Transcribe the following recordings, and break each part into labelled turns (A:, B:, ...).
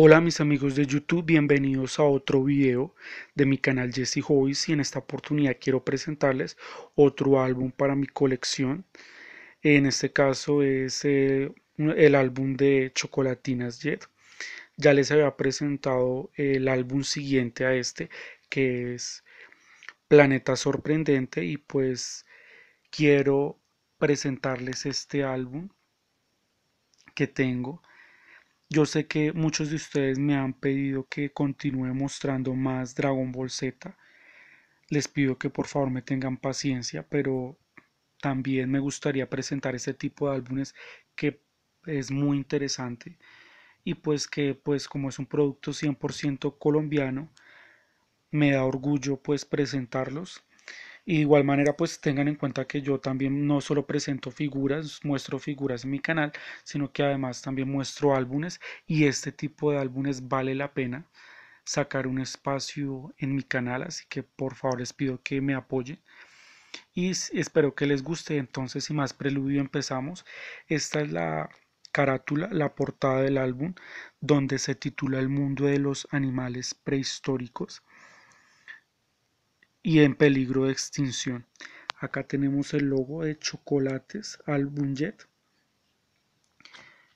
A: Hola mis amigos de YouTube, bienvenidos a otro video de mi canal Jesse Hobbies y en esta oportunidad quiero presentarles otro álbum para mi colección. En este caso es eh, el álbum de Chocolatinas Jet. Ya les había presentado el álbum siguiente a este que es Planeta Sorprendente y pues quiero presentarles este álbum que tengo yo sé que muchos de ustedes me han pedido que continúe mostrando más Dragon Ball Z. Les pido que por favor me tengan paciencia, pero también me gustaría presentar este tipo de álbumes que es muy interesante y pues que pues como es un producto 100% colombiano me da orgullo pues presentarlos y de igual manera, pues tengan en cuenta que yo también no solo presento figuras, muestro figuras en mi canal, sino que además también muestro álbumes y este tipo de álbumes vale la pena sacar un espacio en mi canal, así que por favor les pido que me apoyen. Y espero que les guste, entonces sin más preludio empezamos. Esta es la carátula, la portada del álbum, donde se titula El mundo de los animales prehistóricos y en peligro de extinción. Acá tenemos el logo de Chocolates Album Jet.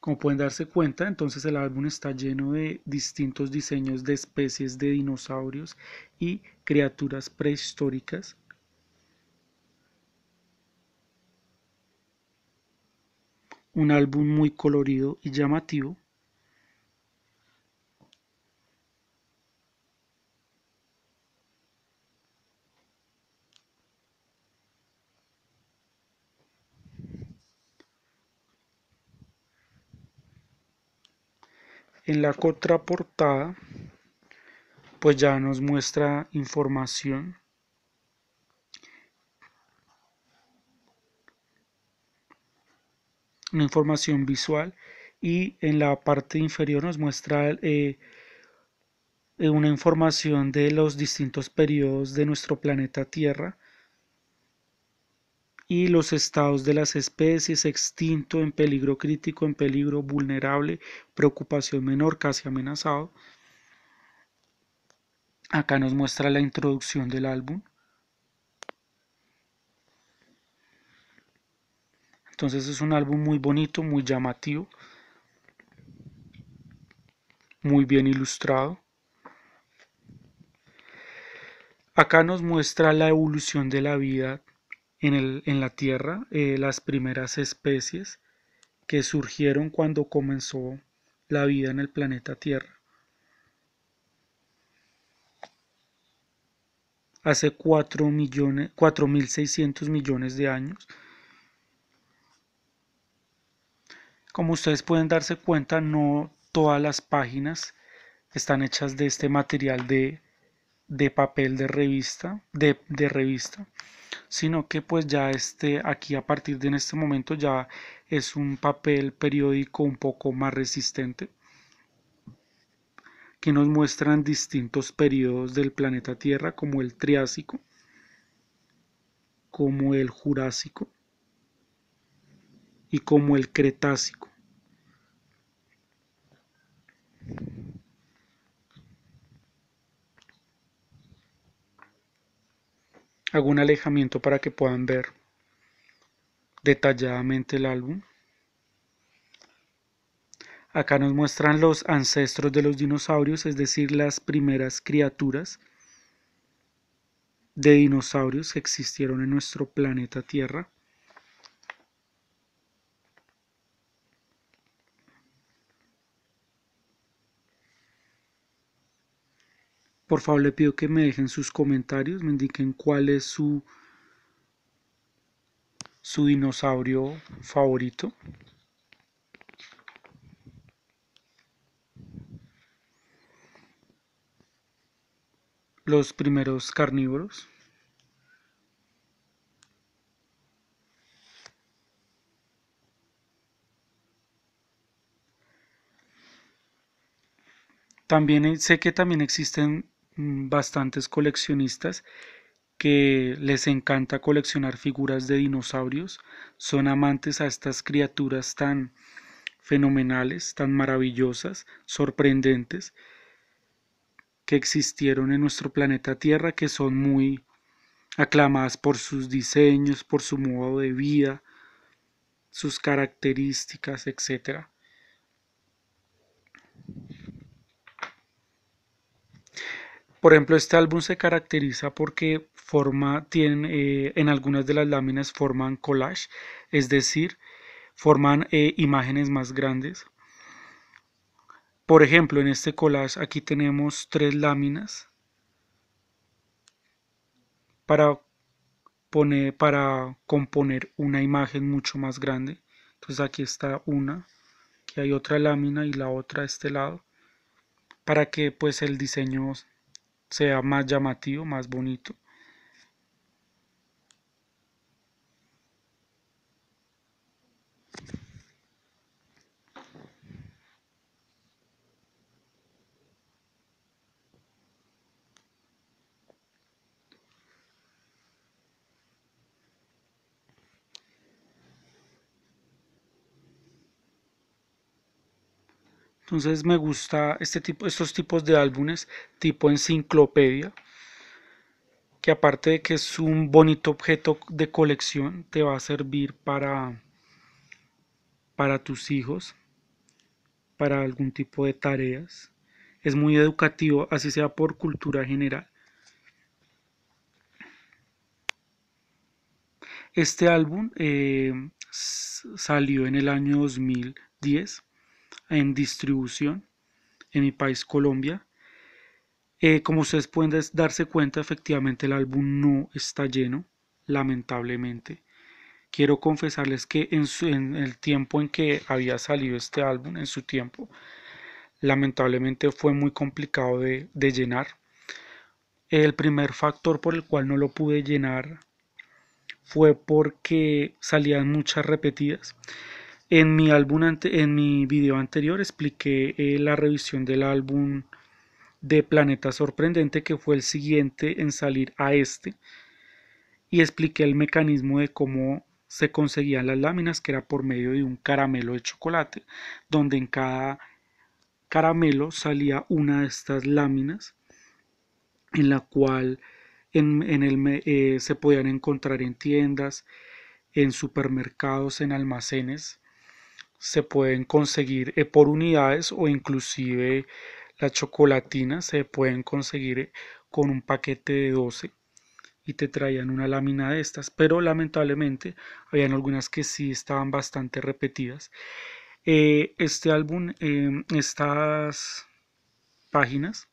A: Como pueden darse cuenta, entonces el álbum está lleno de distintos diseños de especies de dinosaurios y criaturas prehistóricas. Un álbum muy colorido y llamativo. En la contraportada, pues ya nos muestra información una información visual y en la parte inferior nos muestra eh, eh, una información de los distintos periodos de nuestro planeta Tierra y los estados de las especies, extinto, en peligro crítico, en peligro vulnerable, preocupación menor, casi amenazado. Acá nos muestra la introducción del álbum. Entonces es un álbum muy bonito, muy llamativo, muy bien ilustrado. Acá nos muestra la evolución de la vida en, la Tierra eh, las primeras especies que surgieron cuando comenzó la vida en el planeta Tierra. Hace 4 millones, 4.600 millones de años. Como ustedes pueden darse cuenta, no todas las páginas están hechas de este material de, papel de revista, de revista sino que pues ya este aquí a partir de en este momento ya es un papel periódico un poco más resistente que nos muestran distintos periodos del planeta Tierra como el Triásico, como el Jurásico y como el Cretácico. hago un alejamiento para que puedan ver detalladamente el álbum. Acá nos muestran los ancestros de los dinosaurios, es decir, las primeras criaturas de dinosaurios que existieron en nuestro planeta Tierra. Por favor, le pido que me dejen sus comentarios, me indiquen cuál es su, su dinosaurio favorito. Los primeros carnívoros. También eh, sé que también existen Mm, bastantes coleccionistas que les encanta coleccionar figuras de dinosaurios, son amantes a estas criaturas tan fenomenales, tan maravillosas, sorprendentes, que existieron en nuestro planeta Tierra, que son muy aclamadas por sus diseños, por su modo de vida, sus características, etcétera Por ejemplo, este álbum se caracteriza porque forma, tiene, eh, en algunas de las láminas forman collage, es decir, forman eh, imágenes más grandes. Por ejemplo, en este collage aquí tenemos tres láminas para, poner, para componer una imagen mucho más grande. Entonces aquí está una, que hay otra lámina y la otra a este lado, para que pues el diseño sea más llamativo, más bonito. Entonces me gusta este tipo, estos tipos de álbumes tipo enciclopedia, que aparte de que es un bonito objeto de colección, te va a servir para, para tus hijos, para algún tipo de tareas. Es muy educativo, así sea por cultura general. Este álbum eh, salió en el año 2010 en distribución en mi país Colombia. Eh, como ustedes pueden darse cuenta, efectivamente el álbum no está lleno, lamentablemente. Quiero confesarles que en, el tiempo en que había salido este álbum, en su tiempo, lamentablemente fue muy complicado de llenar. El primer factor por el cual no lo pude llenar fue porque salían muchas repetidas. En mi, álbum en mi video anterior expliqué eh, la revisión del álbum de Planeta Sorprendente, que fue el siguiente en salir a este, y expliqué el mecanismo de cómo se conseguían las láminas, que era por medio de un caramelo de chocolate, donde en cada caramelo salía una de estas láminas, en la cual en, el, eh, se podían encontrar en tiendas, en supermercados, en almacenes, se pueden conseguir eh, por unidades o inclusive la chocolatina se pueden conseguir eh, con un paquete de 12 y te traían una lámina de estas, pero lamentablemente habían algunas que sí estaban bastante repetidas. Eh, este álbum, em, estas páginas,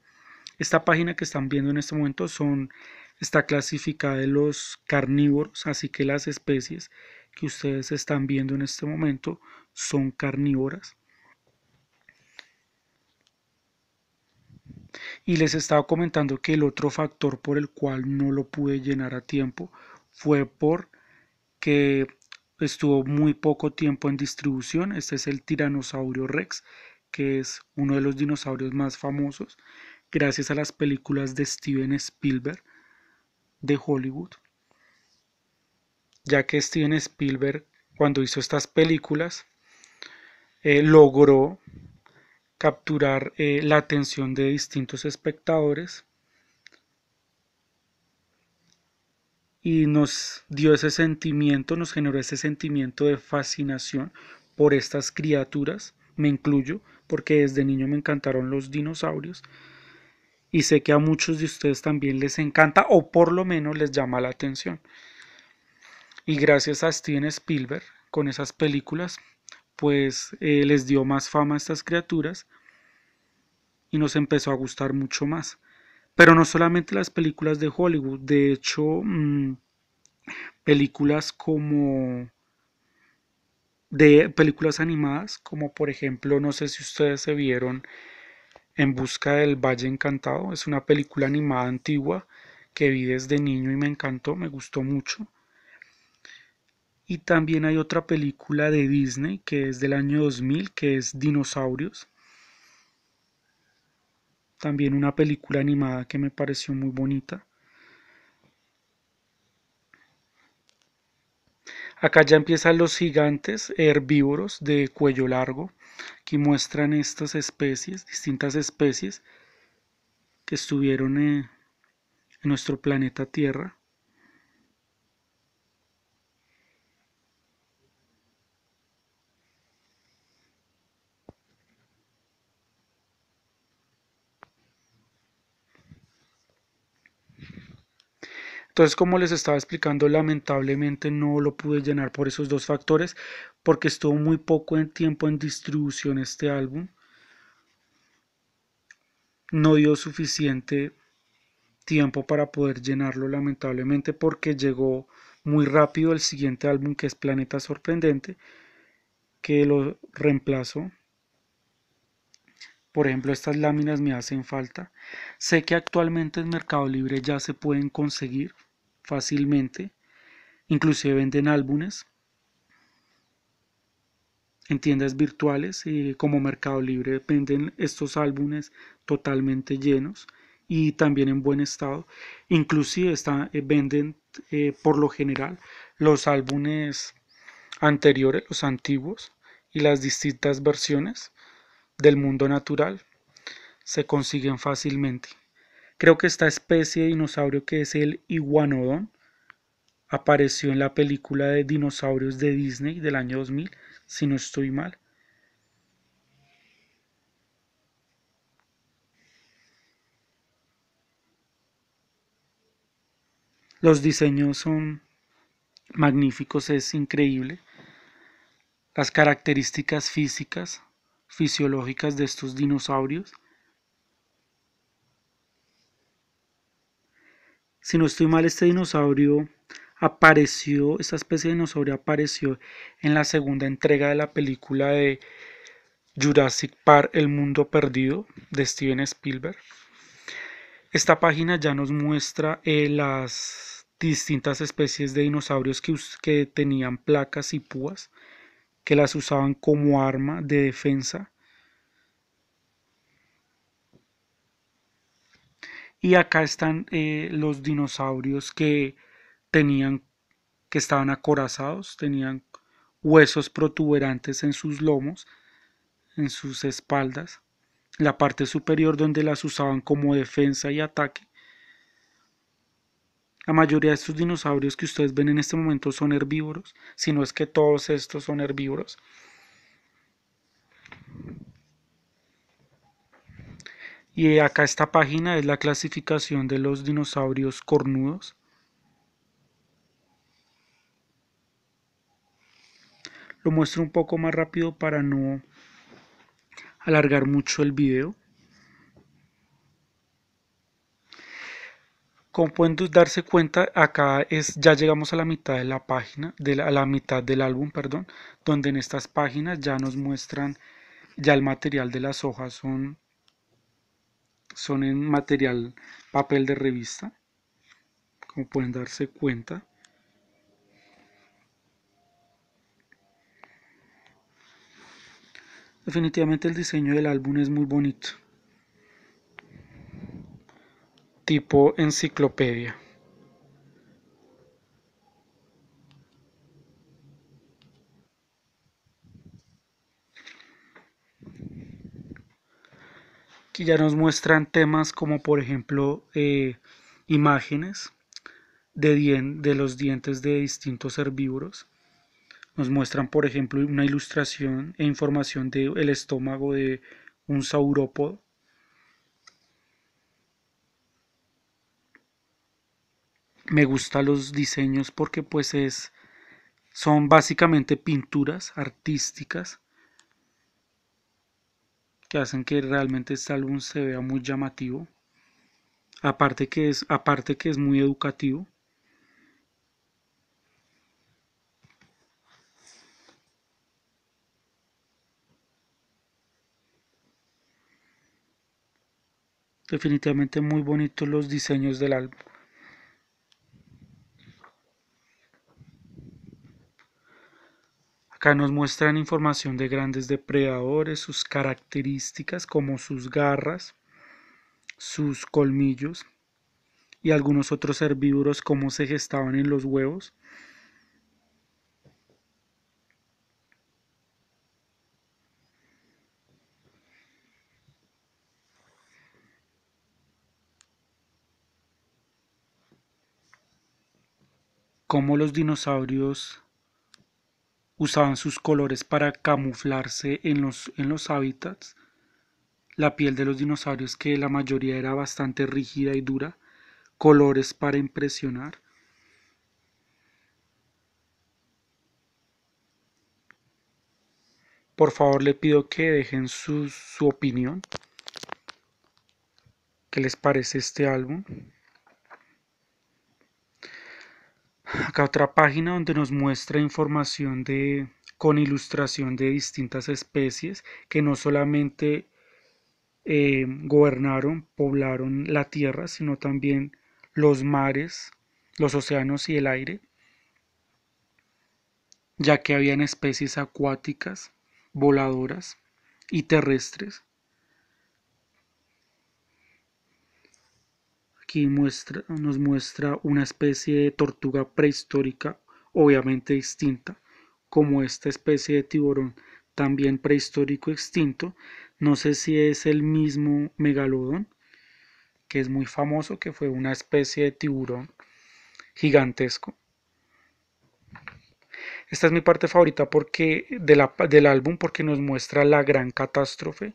A: esta página que están viendo en este momento son, está clasificada de los carnívoros, así que las especies que ustedes están viendo en este momento son carnívoras. Y les estaba comentando que el otro factor por el cual no lo pude llenar a tiempo fue por que estuvo muy poco tiempo en distribución. Este es el Tiranosaurio Rex, que es uno de los dinosaurios más famosos gracias a las películas de Steven Spielberg de Hollywood. Ya que Steven Spielberg cuando hizo estas películas eh, logró capturar eh, la atención de distintos espectadores y nos dio ese sentimiento, nos generó ese sentimiento de fascinación por estas criaturas, me incluyo, porque desde niño me encantaron los dinosaurios y sé que a muchos de ustedes también les encanta o por lo menos les llama la atención. Y gracias a Steven Spielberg, con esas películas, pues eh, les dio más fama a estas criaturas y nos empezó a gustar mucho más. Pero no solamente las películas de Hollywood, de hecho, mm, películas como de películas animadas, como por ejemplo, no sé si ustedes se vieron En busca del Valle Encantado, es una película animada antigua que vi desde niño y me encantó, me gustó mucho. Y también hay otra película de Disney que es del año 2000, que es Dinosaurios. También una película animada que me pareció muy bonita. Acá ya empiezan los gigantes herbívoros de cuello largo. que muestran estas especies, distintas especies que estuvieron en nuestro planeta Tierra. Entonces, como les estaba explicando, lamentablemente no lo pude llenar por esos dos factores, porque estuvo muy poco en tiempo en distribución este álbum. No dio suficiente tiempo para poder llenarlo, lamentablemente, porque llegó muy rápido el siguiente álbum que es Planeta Sorprendente, que lo reemplazó. Por ejemplo, estas láminas me hacen falta. Sé que actualmente en Mercado Libre ya se pueden conseguir fácilmente, inclusive venden álbumes en tiendas virtuales y como Mercado Libre venden estos álbumes totalmente llenos y también en buen estado inclusive están eh, venden eh, por lo general los álbumes anteriores los antiguos y las distintas versiones del mundo natural se consiguen fácilmente Creo que esta especie de dinosaurio que es el iguanodón apareció en la película de dinosaurios de Disney del año 2000, si no estoy mal. Los diseños son magníficos, es increíble. Las características físicas, fisiológicas de estos dinosaurios si no estoy mal, este dinosaurio apareció, esta especie de dinosaurio apareció en la segunda entrega de la película de Jurassic Park, El Mundo Perdido, de Steven Spielberg. Esta página ya nos muestra eh, las distintas especies de dinosaurios que, que tenían placas y púas, que las usaban como arma de defensa Y acá están eh, los dinosaurios que tenían, que estaban acorazados, tenían huesos protuberantes en sus lomos, en sus espaldas, la parte superior donde las usaban como defensa y ataque. La mayoría de estos dinosaurios que ustedes ven en este momento son herbívoros, si no es que todos estos son herbívoros. Y acá esta página es la clasificación de los dinosaurios cornudos. Lo muestro un poco más rápido para no alargar mucho el video. Como pueden darse cuenta, acá es, ya llegamos a la mitad de la página, de la, la mitad del álbum, perdón, donde en estas páginas ya nos muestran, ya el material de las hojas son son en material papel de revista como pueden darse cuenta definitivamente el diseño del álbum es muy bonito tipo enciclopedia ya nos muestran temas como por ejemplo eh, imágenes de, de los dientes de distintos herbívoros. Nos muestran por ejemplo una ilustración e información del el estómago de un saurópodo. me gustan los diseños porque pues es son básicamente pinturas artísticas que hacen que realmente este álbum se vea muy llamativo. Aparte que es, aparte que es muy educativo. Definitivamente muy bonitos los diseños del álbum. Acá nos muestran información de grandes depredadores, sus características como sus garras, sus colmillos y algunos otros herbívoros cómo se gestaban en los huevos. como los dinosaurios usaban sus colores para camuflarse en los, hábitats. La piel de los dinosaurios, que la mayoría era bastante rígida y dura, colores para impresionar. Por favor, le pido que dejen su, su opinión. ¿Qué les parece este álbum? otra página donde nos muestra información de, con ilustración de distintas especies que no solamente eh, gobernaron, poblaron la tierra, sino también los mares, los océanos y el aire, ya que habían especies acuáticas, voladoras y terrestres Aquí nos muestra una especie de tortuga prehistórica, obviamente extinta, como esta especie de tiburón también prehistórico extinto. No sé si es el mismo megalodón, que es muy famoso, que fue una especie de tiburón gigantesco. Esta es mi parte favorita porque, del álbum porque nos muestra la gran catástrofe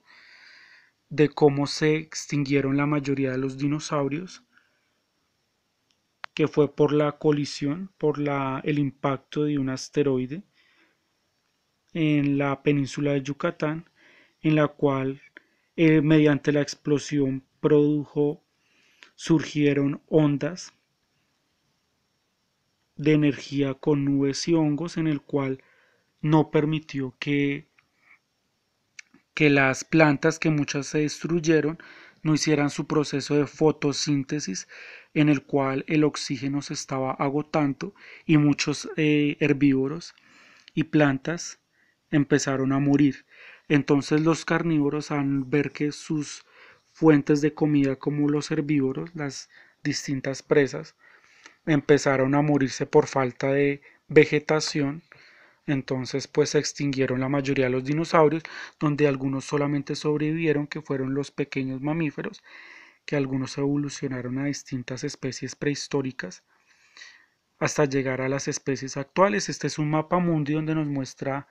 A: de cómo se extinguieron la mayoría de los dinosaurios, que fue por la colisión, por la, el impacto de un asteroide en la península de Yucatán, en la cual eh, mediante la explosión produjo, surgieron ondas de energía con nubes y hongos en el cual no permitió que que las plantas, que muchas se destruyeron, no hicieran su proceso de fotosíntesis en el cual el oxígeno se estaba agotando y muchos eh, herbívoros y plantas empezaron a morir. Entonces los carnívoros al ver que sus fuentes de comida como los herbívoros, las distintas presas, empezaron a morirse por falta de vegetación, entonces pues se extinguieron la mayoría de los dinosaurios, donde algunos solamente sobrevivieron, que fueron los pequeños mamíferos, que algunos evolucionaron a distintas especies prehistóricas hasta llegar a las especies actuales. Este es un mapa mundi donde nos muestra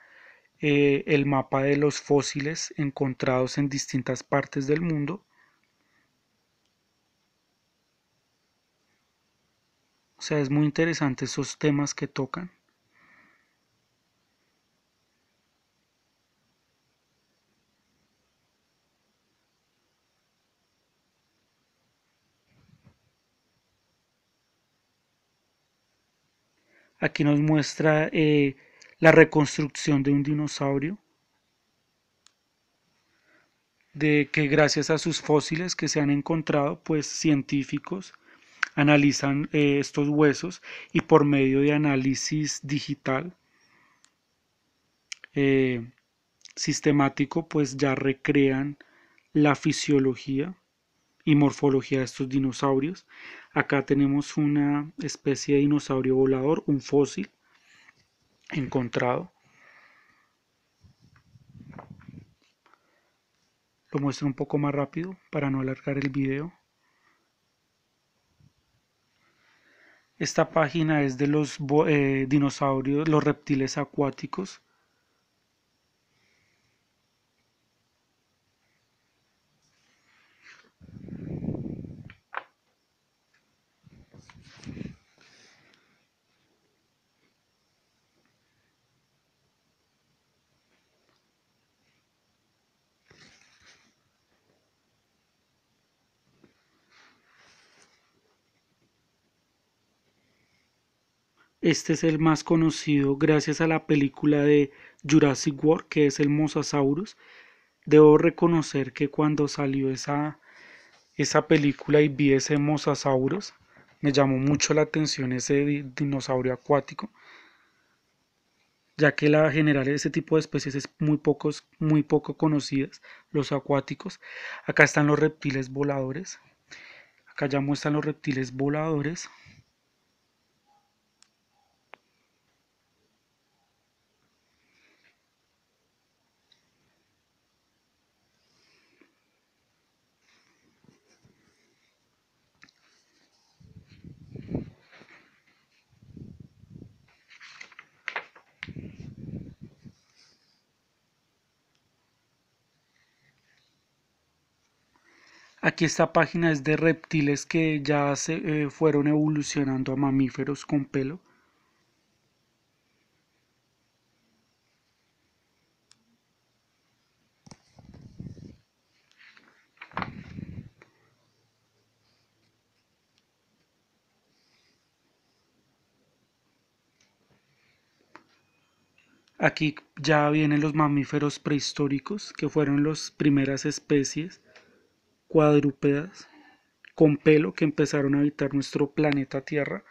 A: eh, el mapa de los fósiles encontrados en distintas partes del mundo. O sea, es muy interesante esos temas que tocan. Aquí nos muestra eh, la reconstrucción de un dinosaurio, de que gracias a sus fósiles que se han encontrado, pues científicos analizan eh, estos huesos y por medio de análisis digital eh, sistemático, pues ya recrean la fisiología y morfología de estos dinosaurios. Acá tenemos una especie de dinosaurio volador, un fósil encontrado. Lo muestro un poco más rápido para no alargar el video. Esta página es de los eh, dinosaurios, los reptiles acuáticos. Este es el más conocido gracias a la película de Jurassic World, que es el Mosasaurus. Debo reconocer que cuando salió esa, esa película y vi ese Mosasaurus, me llamó mucho la atención ese dinosaurio acuático, ya que la general ese tipo de especies es muy, pocos, muy poco conocidas, los acuáticos. Acá están los reptiles voladores. Acá ya muestran los reptiles voladores. Aquí esta página es de reptiles que ya se eh, fueron evolucionando a mamíferos con pelo. Aquí ya vienen los mamíferos prehistóricos, que fueron las primeras especies cuadrúpedas con pelo que empezaron a habitar nuestro planeta Tierra.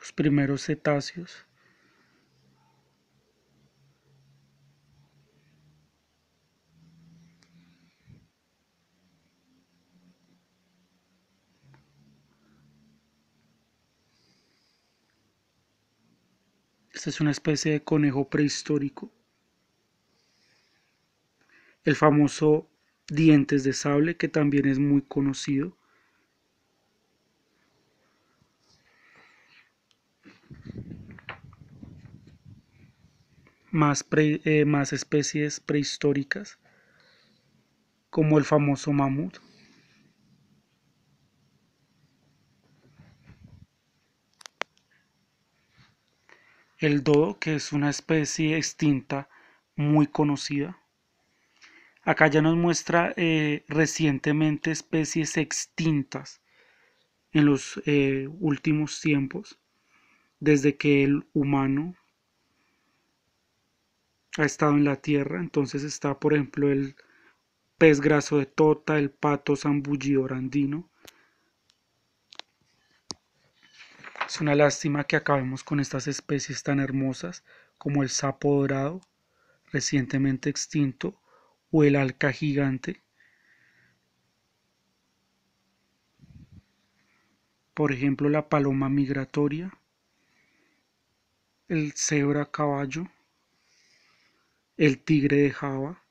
A: Los primeros cetáceos Esta pues, es una especie de conejo prehistórico. El famoso dientes de sable, que también es muy conocido. Más, eh, más especies prehistóricas, como el famoso mamut. el dodo, que es una especie extinta muy conocida. Acá ya nos muestra eh, recientemente especies extintas en los eh, últimos tiempos, desde que el humano ha estado en la Tierra. Entonces está, por ejemplo, el pez graso de tota, el pato zambullidor andino, Es una lástima que acabemos con estas especies tan hermosas como el sapo dorado, recientemente extinto, o el alca gigante. Por ejemplo, la paloma migratoria, el cebra caballo, el tigre de Java,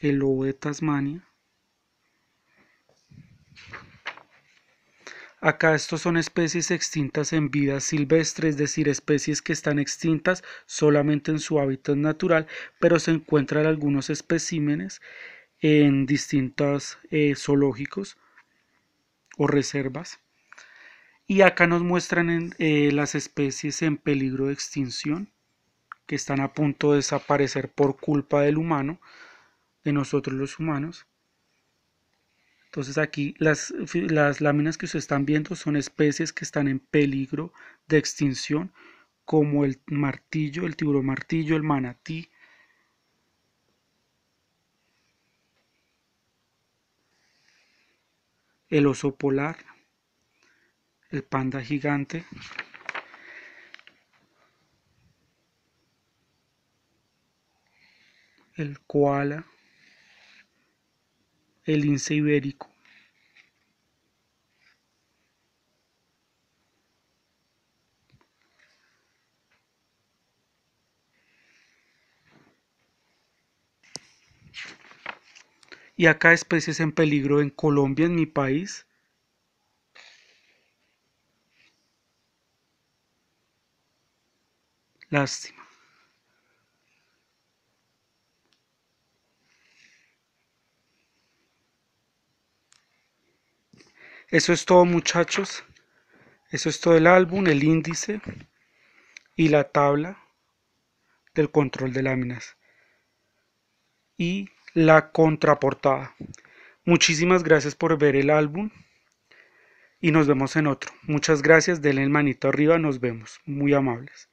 A: el lobo de Tasmania. Acá estos son especies extintas en vida silvestre, es decir, especies que están extintas solamente en su hábitat natural, pero se encuentran algunos especímenes en distintos eh, zoológicos o reservas. Y acá nos muestran eh, las especies en peligro de extinción, que están a punto de desaparecer por culpa del humano, de nosotros los humanos. Entonces aquí las, láminas que ustedes están viendo son especies que están en peligro de extinción, como el martillo, el tiburón martillo, el manatí, el oso polar, el panda gigante, el koala, el lince ibérico. Y acá especies en peligro en Colombia, en mi país, Lástima. Eso es todo muchachos. Eso es todo el álbum, el índice y la tabla del control de láminas. Y la contraportada. Muchísimas gracias por ver el álbum y nos vemos en otro. Muchas gracias, denle el manito arriba, nos vemos. Muy amables.